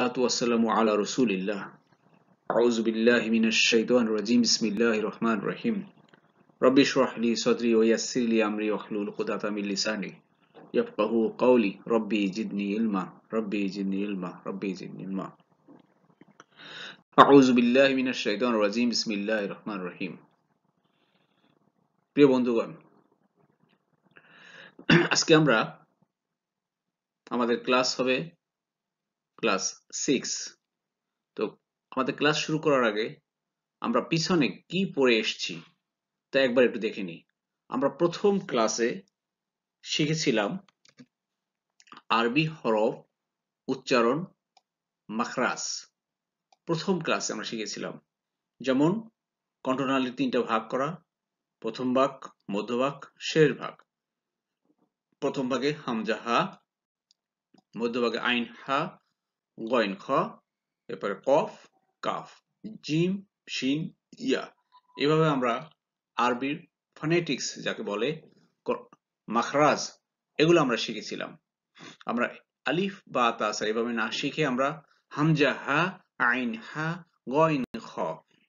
الصلاة والسلام على رسول الله أعوذ بالله من الشيطان الرجيم بسم الله الرحمن الرحيم رب اشرح لي صدري ويسر لي أمري واحلل عقدة من لساني يفقه قولي ربي زدني علما ربي زدني علما ربي زدني علما أعوذ بالله من الشيطان الرجيم بسم الله الرحمن الرحيم প্রিয় বন্ধুগণ আজকে আমরা আমাদের ক্লাস হবে ক্লাস সিক্স তো আমাদের ক্লাস শুরু করার আগে আমরা পিছনে কি পড়ে এসছি তা একবার একটু দেখে নিই আমরা প্রথম ক্লাসে শিখেছিলাম আরবি হরফ উচ্চারণ মাখরাস প্রথম ক্লাসে আমরা শিখেছিলাম যেমন কণ্ঠনালীর তিনটা ভাগ করা প্রথম ভাগ মধ্যভাগ শেষ ভাগ প্রথম ভাগে হামজাহা মধ্যভাগে আইন হা গয়ন খ এরপরে কফ কাফ জিম শিম ইয়া এভাবে আমরা আরবির ফনেটিক্স যাকে বলে মাখরাজ এগুলো আমরা শিখেছিলাম আমরা আলিফ বা তাসা এভাবে না শিখে আমরা হামজা হা আইন হা গয়ন খ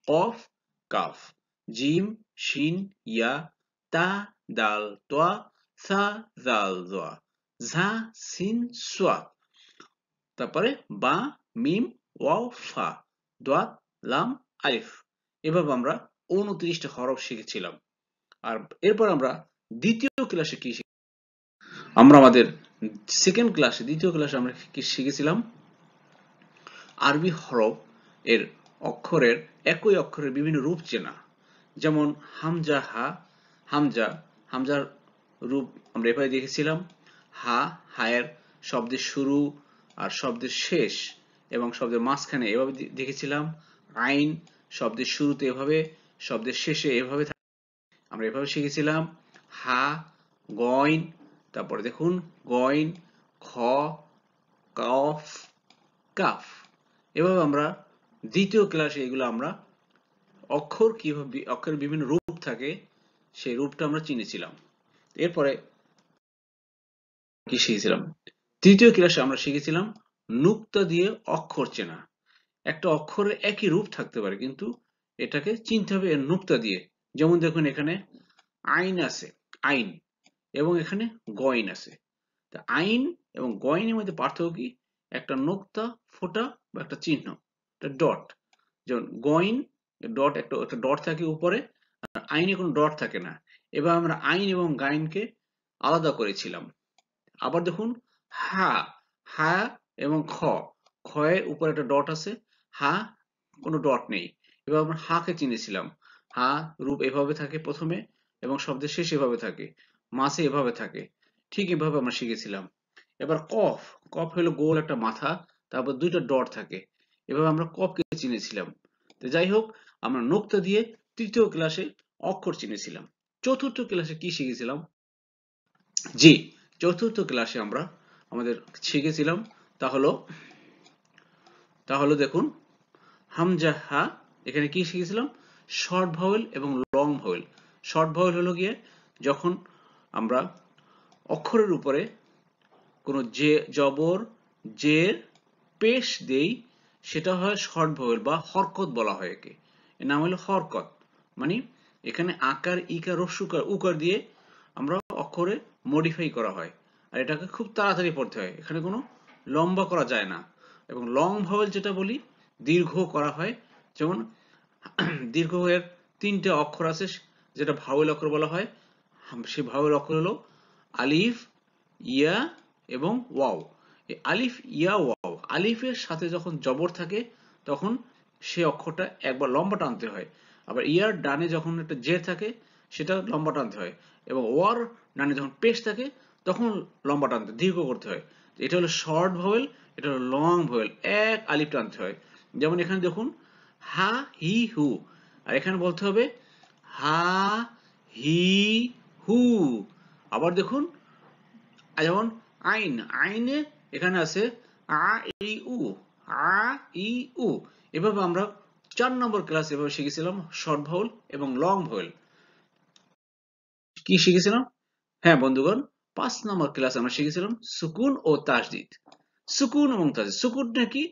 কফ কাফ জিম শিন ইয়া তা দাল তোয়া সা জাল জোয়া ঝা সিন সোয়া তারপরে বা মিম ওয়াও ফা দোয়া লাম আলিফ এভাবে আমরা উনত্রিশটা হরফ শিখেছিলাম আর এরপর আমরা দ্বিতীয় ক্লাসে কি আমরা আমাদের সেকেন্ড ক্লাসে দ্বিতীয় ক্লাসে আমরা কি শিখেছিলাম আরবি হরফ এর অক্ষরের একই অক্ষরের বিভিন্ন রূপ চেনা যেমন হামজা হা হামজা হামজার রূপ আমরা এভাবে দেখেছিলাম হা হায়ের শব্দের শুরু আর শব্দের শেষ এবং শব্দের মাঝখানে এভাবে দেখেছিলাম আইন শব্দের শুরুতে এভাবে শব্দের শেষে এভাবে আমরা এভাবে শিখেছিলাম হা গইন তারপরে দেখুন গইন খ কফ কাফ এভাবে আমরা দ্বিতীয় ক্লাসে এগুলো আমরা অক্ষর কিভাবে অক্ষর বিভিন্ন রূপ থাকে সেই রূপটা আমরা চিনেছিলাম এরপরে কি শিখেছিলাম তৃতীয় ক্লাসে আমরা শিখেছিলাম নুক্তা দিয়ে অক্ষর চেনা একটা অক্ষরের একই রূপ থাকতে পারে কিন্তু এটাকে চিনতে হবে এর নুক্তা দিয়ে যেমন দেখুন এখানে আইন আছে আইন এবং এখানে গয়ন আছে তা আইন এবং গয়নের মধ্যে পার্থক্য কি একটা নোক্তা ফোটা বা একটা চিহ্ন একটা ডট যেমন গয়ন ডট একটা একটা ডট থাকে উপরে আইনে কোনো ডট থাকে না এবার আমরা আইন এবং গাইনকে আলাদা করেছিলাম আবার দেখুন হা হা এবং খ খয়ের উপরে একটা ডট আছে হা কোনো ডট নেই এবার আমরা হাকে চিনেছিলাম হা রূপ এভাবে থাকে প্রথমে এবং শব্দের শেষ এভাবে থাকে মাসে এভাবে থাকে ঠিক এভাবে আমরা শিখেছিলাম এবার কফ কফ হলো গোল একটা মাথা তারপর দুইটা ডট থাকে এভাবে আমরা কফকে চিনেছিলাম তো যাই হোক আমরা নোক্তা দিয়ে তৃতীয় ক্লাসে অক্ষর চিনেছিলাম চতুর্থ ক্লাসে কি শিখেছিলাম জি চতুর্থ ক্লাসে আমরা আমাদের শিখেছিলাম তা হলো তা হলো দেখুন হামজা হা এখানে কি শিখেছিলাম শর্ট ভাওয়েল এবং লং ভাওয়েল শর্ট ভাওয়েল হলো গিয়ে যখন আমরা অক্ষরের উপরে কোনো যে জবর জের পেশ দেই সেটা হয় শর্ট ভাওয়েল বা হরকত বলা হয় একে এর নাম হলো হরকত মানে এখানে আকার ইকার রস্যুকার উকার দিয়ে আমরা অক্ষরে মডিফাই করা হয় আর এটাকে খুব তাড়াতাড়ি পড়তে হয় এখানে কোনো লম্বা করা যায় না এবং লং ভাওয়েল যেটা বলি দীর্ঘ করা হয় যেমন দীর্ঘ এর তিনটে অক্ষর আছে যেটা ভাওয়েল অক্ষর বলা হয় সে ভাওয়েল অক্ষর হলো আলিফ ইয়া এবং ওয়াও আলিফ ইয়া ওয়াও আলিফের সাথে যখন জবর থাকে তখন সে অক্ষরটা একবার লম্বা টানতে হয় আবার ইয়ার ডানে যখন একটা জের থাকে সেটা লম্বা টানতে হয় এবং ওয়ার ডানে যখন পেশ থাকে তখন লম্বা টানতে দীর্ঘ করতে হয় এটা হলো শর্ট ভয়েল এটা হলো লং ভয়েল এক আলিফ টানতে হয় যেমন এখানে দেখুন হা হি হু আর এখানে বলতে হবে হা হি হু আবার দেখুন যেমন আইন আইনে এখানে আছে আ ই উ আ ই উ এভাবে আমরা চার নম্বর ক্লাস এভাবে শিখেছিলাম শর্ট ভাউল এবং লং ভাউল কি শিখেছিলাম হ্যাঁ বন্ধুগণ পাঁচ নম্বর ক্লাস আমরা শিখেছিলাম সুকুন ও তাসদিদ সুকুন এবং তাজদিদ সুকুন নাকি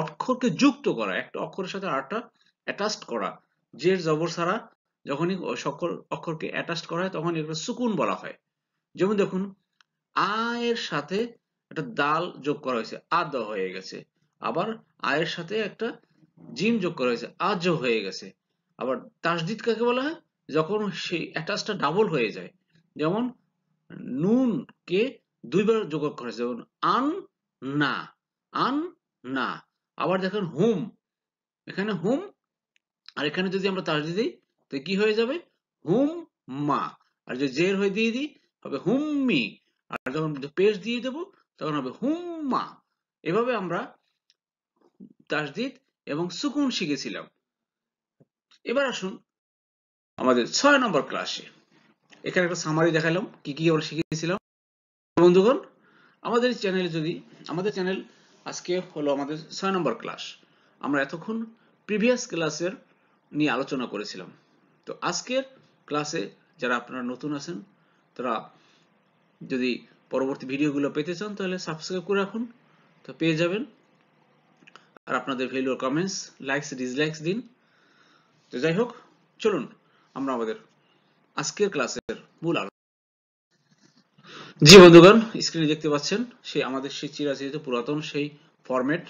অক্ষরকে যুক্ত করা একটা অক্ষরের সাথে আরেকটা অ্যাটাচ করা যে জবর ছাড়া যখনই সকল অক্ষরকে অ্যাটাচ করা হয় তখন এগুলো সুকুন বলা হয় যেমন দেখুন আ এর সাথে একটা দাল যোগ করা হয়েছে আদ হয়ে গেছে আবার আয়ের সাথে একটা জিম যোগ করা হয়েছে আজ হয়ে গেছে আবার তাসদিদ কাকে বলা হয় যখন সেই অ্যাটাচটা ডাবল হয়ে যায় যেমন নুন কে দুইবার যোগ করেছে যেমন আন না আন না আবার দেখেন হুম এখানে হুম আর এখানে যদি আমরা তার দিয়ে দিই তো কি হয়ে যাবে হুম মা আর যদি জের হয়ে দিয়ে দিই হবে হুম্মি আর যখন পেশ দিয়ে দেব তখন হবে হুম মা এভাবে আমরা তাসদিদ এবং সুকুন শিখেছিলাম এবার আসুন আমাদের ছয় নম্বর ক্লাসে এখানে একটা সামারি দেখালাম কি কি আমরা শিখিয়েছিলাম বন্ধুগণ আমাদের চ্যানেলে যদি আমাদের চ্যানেল আজকে হলো আমাদের ছয় নম্বর ক্লাস আমরা এতক্ষণ প্রিভিয়াস ক্লাসের নিয়ে আলোচনা করেছিলাম তো আজকের ক্লাসে যারা আপনারা নতুন আছেন তারা যদি পরবর্তী ভিডিওগুলো পেতে চান তাহলে সাবস্ক্রাইব করে রাখুন তো পেয়ে যাবেন আর আপনাদের ভ্যালুয়ার কমেন্টস লাইকস ডিসলাইকস দিন তো যাই হোক চলুন আমরা আমাদের আজকের ক্লাসের মূল আলোচনা জি বন্ধুগণ স্ক্রিনে দেখতে পাচ্ছেন সেই আমাদের সেই চিরাচরিত পুরাতন সেই ফরম্যাট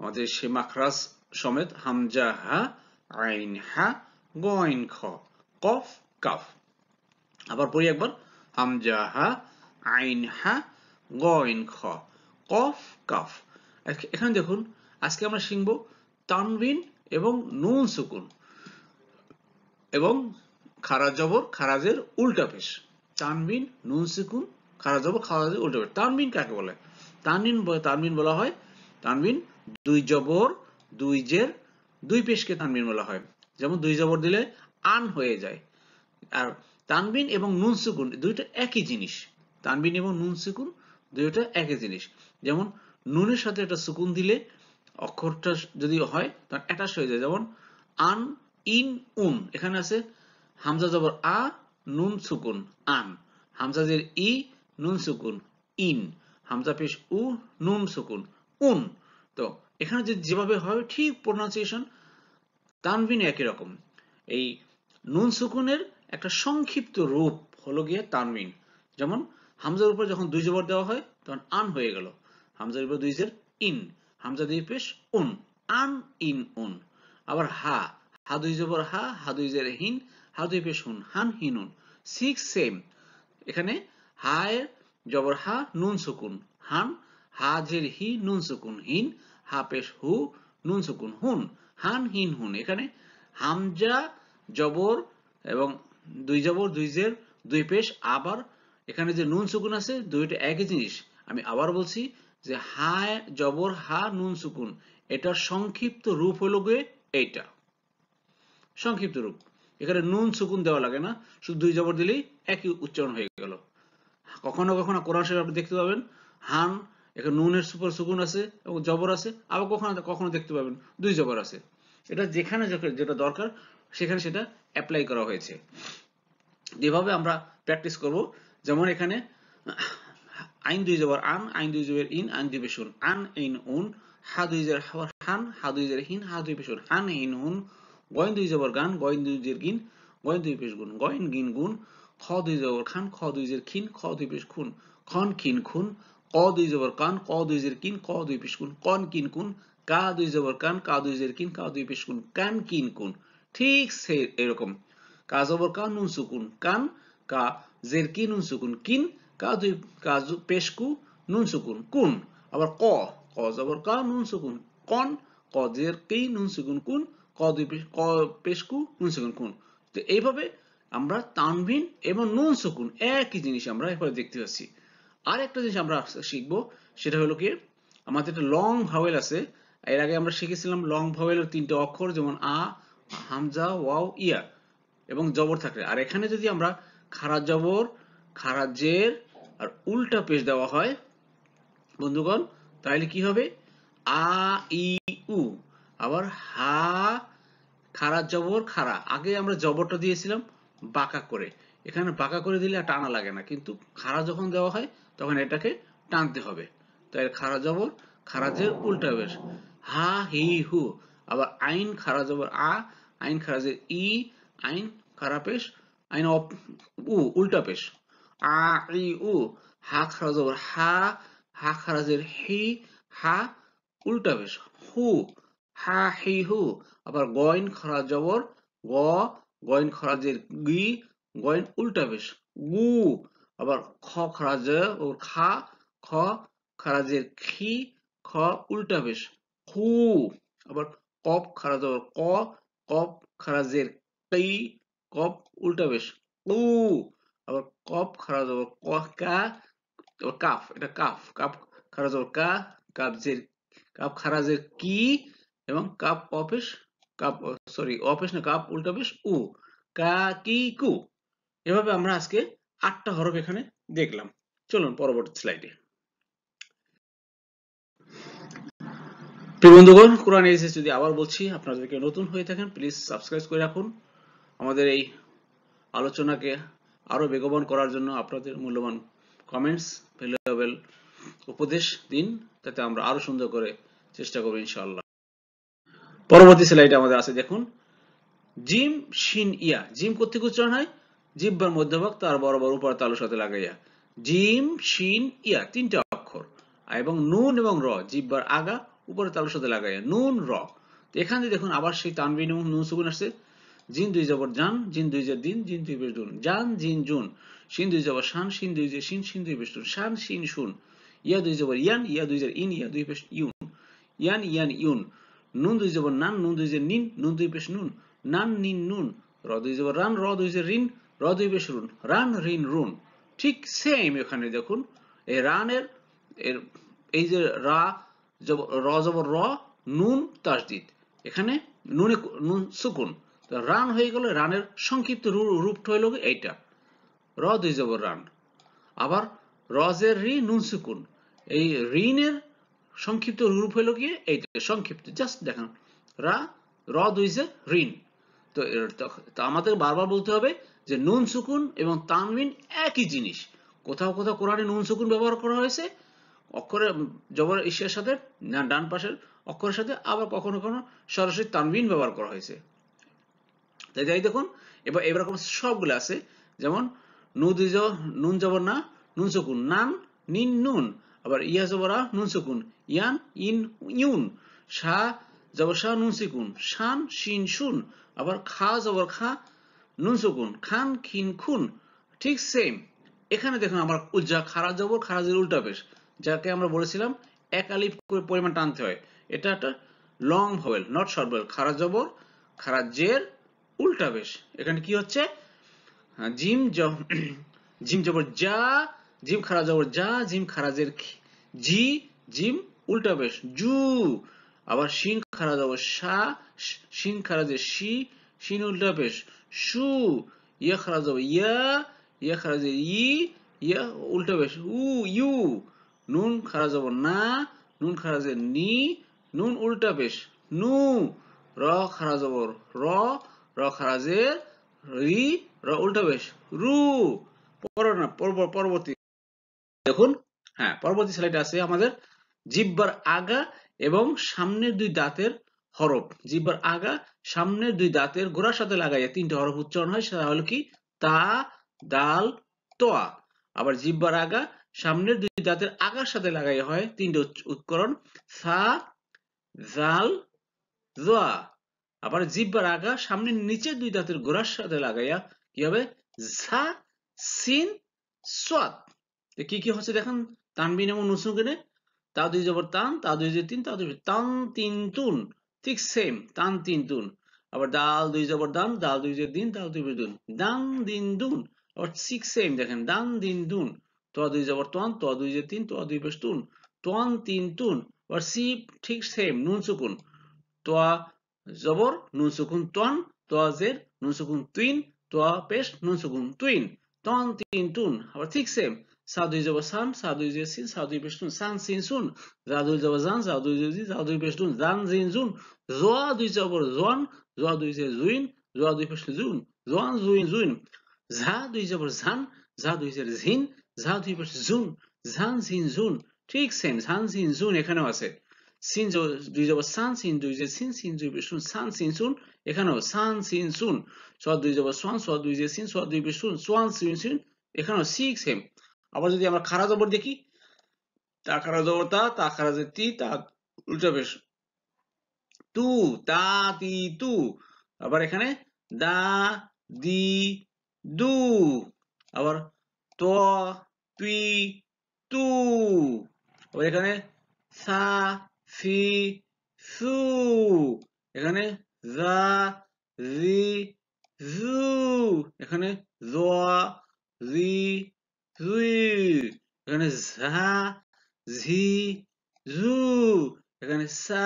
আমাদের সে মাখরাজ সমেত হামজা হা আইন হা গইন খ কফ কাফ আবার পড়ি একবার হামজা হা আইন হা গইন খ কফ কাফ এখানে দেখুন আজকে আমরা শিখব তানবিন এবং নুন সুকুন এবং খারা জবর খারাজের উল্টা পেশ তানবিন নুন সিকুন খারাজ জবর খারাজের উল্টা পেশ তানবিন কাকে বলে তানবিন তানবিন বলা হয় তানবিন দুই জবর দুই জের দুই পেশকে তানবিন বলা হয় যেমন দুই জবর দিলে আন হয়ে যায় আর তানবিন এবং নুন সুকুন দুইটা একই জিনিস তানবিন এবং নুন সুকুন দুইটা একই জিনিস যেমন নুনের সাথে একটা সুকুন দিলে অক্ষরটা যদি হয় তখন অ্যাটাচ হয়ে যায় যেমন আন ইন উন এখানে আছে হামজা জবর আ নুন সুকুন আন হামজা জের ই নুন সুকুন ইন হামজা পেশ উ নুন সুকুন উন তো এখানে যে যেভাবে হয় ঠিক প্রোনাউন্সিয়েশন তানবিন একই রকম এই নুন সুকুনের একটা সংক্ষিপ্ত রূপ হলো গিয়ে তানবিন যেমন হামজার উপর যখন দুই জবর দেওয়া হয় তখন আন হয়ে গেল হামজার উপর দুই জের ইন হামজা দুই পেশ উন আন ইন উন আবার হা হাদুই জবর হা হাদুই জের হিন হাদুই পেশ হুন হান হিনুন সিক্স সেম এখানে হায়ের জবর হা নুন সুকুন হান হা জের হি নুন সুকুন হিন হা পেশ হু নুন সুকুন হুন হান হিন হুন এখানে হামজা জবর এবং দুই জবর দুই জের দুই পেশ আবার এখানে যে নুন সুকুন আছে দুইটা একই জিনিস আমি আবার বলছি যে হায় জবর হা নুন সুকুন এটার সংক্ষিপ্ত রূপ হলো গিয়ে এইটা সংক্ষিপ্ত রূপ এখানে নুন সুকুন দেওয়া লাগে না শুধু দুই জবর দিলেই একই উচ্চারণ হয়ে গেল কখনো কখনো কোরআন শরীফ আপনি দেখতে পাবেন হান এখানে নুনের সুপার সুকুন আছে এবং জবর আছে আবার কখনো কখনো দেখতে পাবেন দুই জবর আছে এটা যেখানে যেটা দরকার সেখানে সেটা অ্যাপ্লাই করা হয়েছে যেভাবে আমরা প্র্যাকটিস করব যেমন এখানে আইন দুই জবর আন আইন দুই জবের ইন আইন দুই বেশুন আন ইন উন হা দুই জের হান হা দুই জের হিন হা দুই বেশুন হান ইন উন Goin দুই জবর গান গয়েন দুই জের গিন গয়েন দুই পেশ গুন গয়েন গিন গুন খ দুই জবর খান খ দুই জের খিন খ দুই পেশ খুন খন খিন খুন ক দুই জবর কান ক দুই জের কিন ক দুই পেশ খুন কন কিন খুন কা দুই জবর কান কা দুই জের কিন কা দুই পেশ খুন কান কিন খুন ঠিক সে এরকম কা জবর কান নুন সুকুন কান কা জের কিন নুন সুকুন কিন কা দুই কা পেশ কু নুন সুকুন কুন আবার ক ক জবর কান নুন সুকুন কন ক জের কি নুন সুকুন কুন ক দুই ক পেশকু নুন সুকুন কুন তো এইভাবে আমরা তানভিন এবং নুন সুকুন একই জিনিস আমরা এরপরে দেখতে পাচ্ছি আর একটা জিনিস আমরা শিখব সেটা হলো কি আমাদের একটা লং ভাওয়েল আছে এর আগে আমরা শিখেছিলাম লং ভাওয়েলের তিনটে অক্ষর যেমন আ হামজা ওয়াও ইয়া এবং জবর থাকে আর এখানে যদি আমরা খারা জবর খারা জের আর উল্টা পেশ দেওয়া হয় বন্ধুগণ তাহলে কি হবে আ ই উ আবার হা খাড়া জবর খাড়া আগে আমরা জবরটা দিয়েছিলাম বাঁকা করে এখানে বাঁকা করে দিলে টানা লাগে না কিন্তু খাড়া যখন দেওয়া হয় তখন এটাকে টানতে হবে তাই খাড়া জবর খাড়া যে উল্টা বেশ হা হি হু আবার আইন খাড়া জবর আ আইন খাড়া যে ই আইন খারাপ আইন উ উল্টা পেশ আ ই উ হা খাড়া জবর হা হা খাড়া জের হি হা উল্টা পেশ হু হা হি হু আবার গয়ন খরা জবর গ খরা খরাজের গি গয়ন উল্টা বেশ গু আবার খ খরাজ ও খা খ জের খি খ উল্টা বেশ খু আবার কপ জবর ক কপ জের কই কপ উল্টা বেশ উ আবার কপ জবর ক কা কাফ এটা কাফ কাপ জবর কা কাপ জের কাপ খারাজের কি এবং কাপ কপেশ সরি অপেশ না কাপ উল্টাবেশ উ কা এভাবে আমরা আজকে আটটা হরফ এখানে দেখলাম চলুন পরবর্তী স্লাইডে প্রিয় বন্ধুগণ কোরআন এসএস যদি আবার বলছি আপনারা কেউ নতুন হয়ে থাকেন প্লিজ সাবস্ক্রাইব করে রাখুন আমাদের এই আলোচনাকে আরও বেগবান করার জন্য আপনাদের মূল্যবান কমেন্টস ভ্যালুয়েবল উপদেশ দিন তাতে আমরা আরও সুন্দর করে চেষ্টা করব ইনশাল্লাহ পরবর্তী স্লাইডে আমাদের আছে দেখুন জিম শিন ইয়া জিম কর্তৃক উচ্চারণ হয় জিব্বার মধ্যভাগ তার বরাবর উপর তালুর সাথে লাগাইয়া জিম শিন ইয়া তিনটা অক্ষর এবং নুন এবং র জিব্বার আগা উপরে তালুর সাথে লাগাইয়া নুন র এখান থেকে দেখুন আবার সেই তানবিন এবং নুন সুগুন আসছে জিন দুই জবর জান জিন দুই জের দিন জিন দুই বেশ দুন জান জিন জুন সিন দুই জবর শান সিন দুই জের শিন শিন দুই বেশ দুন শান শিন শুন ইয়া দুই জবর ইয়ান ইয়া দুই জের ইন ইয়া দুই বেশ ইউন ইয়ান ইয়ান ইউন নুন দুই যাব নান নুন দুই যে নিন নুন দুই পেশ নুন নান নিন নুন র দুই যাব রান র দুই যে ঋণ র দুই পেশ রুন রান ঋণ রুন ঠিক সেম এখানে দেখুন এই রানের এর এই যে রা র যাব র নুন তাসদিদ এখানে নুনে নুন সুকুন তো রান হয়ে গেল রানের সংক্ষিপ্ত রূপটা হইল এইটা র দুই যাব রান আবার রজের রি নুন সুকুন এই ঋণের সংক্ষিপ্ত রূপ হলো কি এইটা সংক্ষিপ্ত জাস্ট দেখেন রা র দুইজে ঋণ তো তো আমাদের বারবার বলতে হবে যে নুন সুকুন এবং তানমিন একই জিনিস কোথাও কোথাও কোরআনে নুন সুকুন ব্যবহার করা হয়েছে অক্ষরে জবর ঈশ্বরের সাথে ডান পাশের অক্ষরের সাথে আবার কখনো কখনো সরাসরি তানবিন ব্যবহার করা হয়েছে তাই যাই দেখুন এবার এরকম সবগুলো আছে যেমন নু নুন জবর না নুন সুকুন নান নিন নুন আবার ইয়া জবরা নুন সুকুন ইয়ান ইন ইউন শা জবর শাহ নুন সিকুন শান শিন শুন আবার খা জবর খা নুন সুকুন খান খিন খুন ঠিক সেম এখানে দেখুন আমার উজ্জা খারা জবর খারাজের উল্টা বেশ যাকে আমরা বলেছিলাম এক আলিফ করে পরিমাণ টানতে হয় এটা একটা long vowel not short vowel খারা জবর খারা জের উল্টা বেশ এখানে কি হচ্ছে জিম জিম জবর যা জিম খারাজ যা জিম খারাজের জি জিম উল্টা বেশ জু আবার শিং খারাজ জবর সা শিং খারাজের শি শিন উল্টা পেশ সু ইয়া খারাজ জবর ইয়া ইয়া খারাজের ই ইয়া উল্টা বেশ উ ইউ নুন খারাজ জবর না নুন খারাজের নি নুন উল্টা বেশ নু র খারাজ জবর র র খারাজের রি র উল্টা বেশ রু পর না পরবর্তী দেখুন হ্যাঁ পরবর্তী স্লাইডে আছে আমাদের জিব্বার আগা এবং সামনের দুই দাঁতের হরফ জিব্বার আগা সামনের দুই দাঁতের গোড়ার সাথে লাগাই তিনটে হরফ উচ্চারণ হয় সেটা হলো কি তা দাল তোয়া আবার জিব্বার আগা সামনের দুই দাঁতের আগার সাথে লাগাই হয় তিনটে উৎকরণ সা জাল জোয়া আবার জিব্বার আগা সামনের নিচের দুই দাঁতের গোড়ার সাথে লাগাইয়া কি হবে সা সিন সোয়াত কি কি হচ্ছে দেখেন তানবিন এবং নুসুম কেনে তা দুই জবর তান তা দুই জবর তিন তা দুই তান তিন তুন ঠিক সেম তান তিন তুন আবার ডাল দুই জবর দান ডাল দুই জবর দিন ডাল দুই দুন দান দিন দুন আবার ঠিক সেম দেখেন দান দিন দুন তো দুই জবর তোয়ান তো দুই জবর তিন তো দুই বেশ তুন তোয়ান তিন তুন আবার সি ঠিক সেম নুন সুকুন তো জবর নুন সুকুন তোয়ান তো জের নুন সুকুন তুইন তো পেশ নুন সুকুন তুইন তন তিন তুন আবার ঠিক same Sağ duy zeva sam, sağ duy zeva sin, sağ duy peştun, san sin sun. Za duy zeva zan, za duy zeva zi, za duy peştun, zan zin zun. Zoa duy zeva zon, zoa duy zeva zuin, zoa duy peştun zun. Zoan zuin zuin. Za duy zeva zan, za duy zeva zin, za duy peştun zun. Zan zin zun. ঠিক same সান সিন জুন এখানেও আছে scene দুই যাব সান scene দুই যে সিন সিন দুই শুন সান সিন শুন এখানেও সান সিন শুন স দুই যাব সোয়ান স দুই যে সিন স দুই শুন সোয়ান সিন শুন এখানেও সিক সেম আবার যদি আমরা খারা জবর দেখি তা খারা জবর তা তা খারা যে তি তা উল্টা বেশ তু তা তি তু আবার এখানে দা দি দু আবার ত পি তু আবার এখানে সা সি সু এখানে যা জি জু এখানে জ জি জুই এখানে ঝা ঝি জু এখানে সা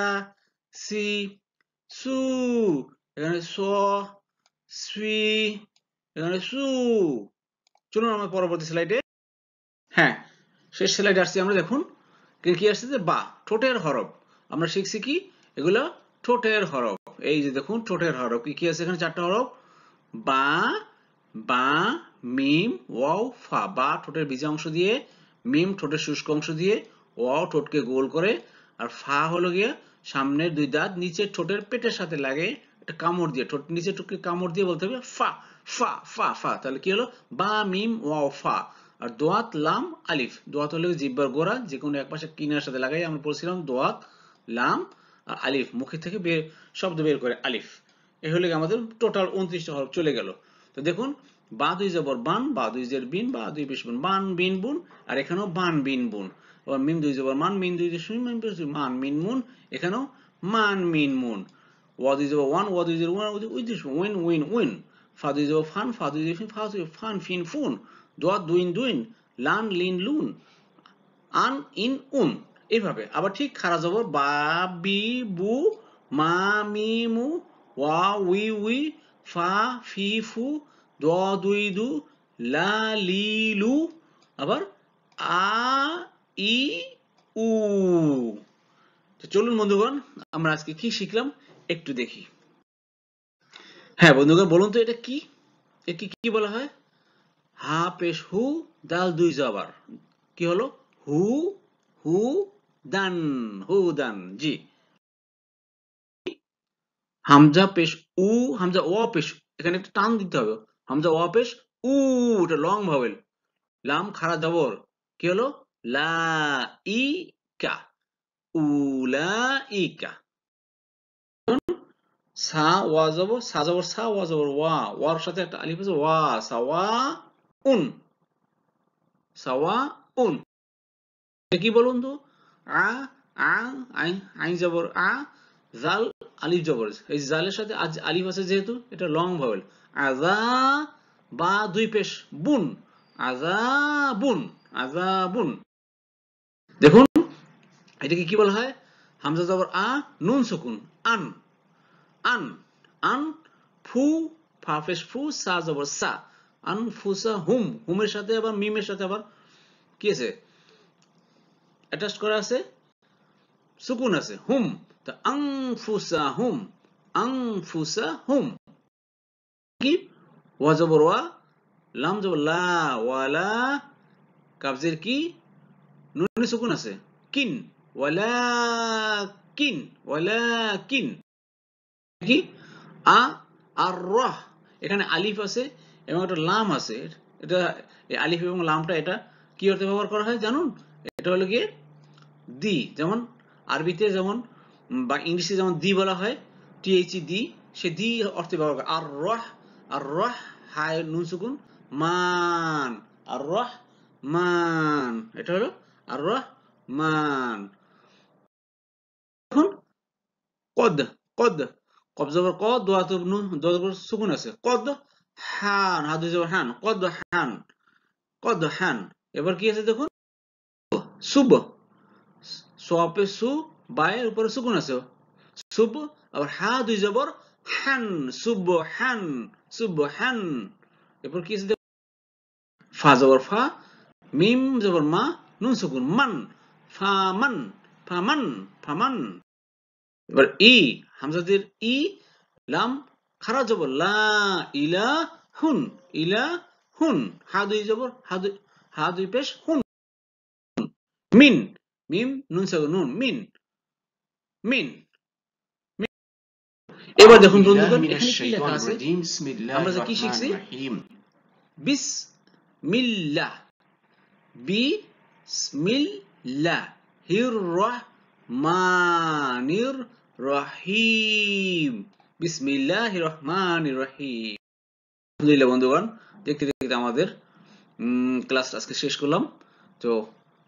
সি সু এখানে স সুই এখানে সু চলুন আমরা পরবর্তী স্লাইডে হ্যাঁ শেষ স্লাইডে আসছি আমরা দেখুন কি আসছে যে বা ঠোঁটের হরফ আমরা শিখছি কি এগুলো ঠোঁটের হরফ এই যে দেখুন ঠোঁটের হরফ কি কি আছে এখানে চারটা হরফ বা বা মিম ওয়াও ফা বা ঠোঁটের বীজা অংশ দিয়ে মিম ঠোঁটের শুষ্ক অংশ দিয়ে ওয়াও ঠোঁটকে গোল করে আর ফা হলো গিয়ে সামনের দুই দাঁত নিচের ঠোঁটের পেটের সাথে লাগে একটা কামড় দিয়ে ঠোঁট নিচের ঠোঁটকে কামড় দিয়ে বলতে হবে ফা ফা ফা ফা তাহলে কি হলো বা মিম ওয়াও ফা আর দোয়াত লাম আলিফ দোয়াত হলো জিব্বার গোড়া যে কোনো এক পাশে কিনার সাথে লাগাই আমরা বলছিলাম দোয়াত লাম আর আলিফ মুখে থেকে বের শব্দ বের করে আলিফ এ হলে আমাদের টোটাল উনত্রিশটা হরফ চলে গেল তো দেখুন বা দুই জবর বান বা দুই জের বিন বা দুই বিশ বুন বান বিন বুন আর এখানেও বান বিন বুন আবার মিম দুই জবর মান মিন দুই মান মিন মুন এখানেও মান মিন মুন ওয়া দুই জবর ওয়ান ওয়া দুই জের ওয়ান উইন উইন উইন ফা দুই জবর ফান ফা দুই ফিন ফা দুই ফান ফিন ফুন দোয়া দুইন দুইন লান লিন লুন আন ইন উন এইভাবে আবার ঠিক খারা জবর বা বি বু মা মি মু ওয়া উই উই ফা ফি ফু দ দুই দু লা লি লু আবার আ ই উ চলুন বন্ধুগণ আমরা আজকে কি শিখলাম একটু দেখি হ্যাঁ বন্ধুগণ বলুন তো এটা কি একে কি বলা হয় হা পেশ হু দাল দুই জবার কি হলো হু হু দান হু দান জি হামজা পেশ উ হামজা ও পেশ এখানে একটা টান দিতে হবে হামজা ওয়াপেশ উ এটা লং ভাবেল লাম খারা জবর কি হলো লা ই কা উলা ই কা সা ওয়া সা সা ওয়া ওয়া ওয়ার সাথে একটা আলিফ আছে ওয়া সাওয়া উন সাওয়া উন কি বলুন তো আ আ আইন জবর আ জাল আলিফ জবর এই জালের সাথে আজ আলিফ আছে যেহেতু এটা লং ভাবেল আজা বা দুই পেশ বুন আজা বুন আজা বুন দেখুন এটাকে কি বলা হয় হামজা জবর আ নুন শুকুন আন আন আন ফু ফাফেশ ফু সা জবর সা আন সা হুম হুমের সাথে আবার মিমের সাথে আবার কি আছে অ্যাটাচ করা আছে সুকুন আছে হুম তো আং ফুসা হুম আং ফুসা হুম কি ওয়া লাম জবর ওয়ালা কাবজের কি নুনে সুকুন আছে কিন ওয়ালা কিন ওয়ালা কিন কি আ আর এখানে আলিফ আছে এবং একটা লাম আছে এটা আলিফ এবং লামটা এটা কি অর্থে ব্যবহার করা হয় জানুন এটা হলো গিয়ে দি যেমন আরবিতে যেমন বা ইংলিশে যেমন দি বলা হয় টিএইচই দি e সে দি অর্থে ব্যবহার করে আর রহ আর হাই নুন সুকুন মান আর মান এটা হলো আর মান এখন কদ কদ কবজা ক দোয়াত নুন দোয়াত সুকুন আছে কদ হান হাত দুই হান কদ হান কদ হান এবার কি আছে দেখুন সুব সোয়াপে সু বায়ের উপরে সুকুন আছে সুব আবার হা দুই জবর হ্যান সুব হ্যান সুব হ্যান এরপর কি আছে ফা জবর ফা মিম জবর মা নুন সুকুন মান ফা মান ফা মান ফা মান এবার ই হামজাদের ই লাম খারা জবর লা ইলা হুন ইলা হুন হা দুই জবর হা দুই হা দুই পেশ হুন মিন মিম নুন সাগর নুন মিন মিন এবার দেখুন বন্ধুগণ এখানে কি লেখা আছে আমরা কি শিখছি বিসমিল্লাহ বিসমিল্লাহ হির রহমানির রহিম বিসমিল্লাহ রহমানির রহিম আলহামদুলিল্লাহ বন্ধুগণ দেখতে দেখতে আমাদের ক্লাস আজকে শেষ করলাম তো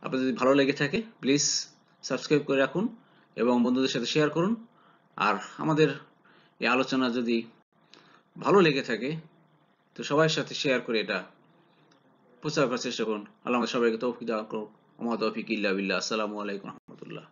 আপনার যদি ভালো লেগে থাকে প্লিজ সাবস্ক্রাইব করে রাখুন এবং বন্ধুদের সাথে শেয়ার করুন আর আমাদের এই আলোচনা যদি ভালো লেগে থাকে তো সবাই সাথে শেয়ার করে এটা প্রচার করার চেষ্টা করুন আল্লাহ সবাইকে তৌফিক দান করুক আমার তৌফিক ইল্লা বিল্লাহ আসসালামু আলাইকুম রহমতুল্লাহ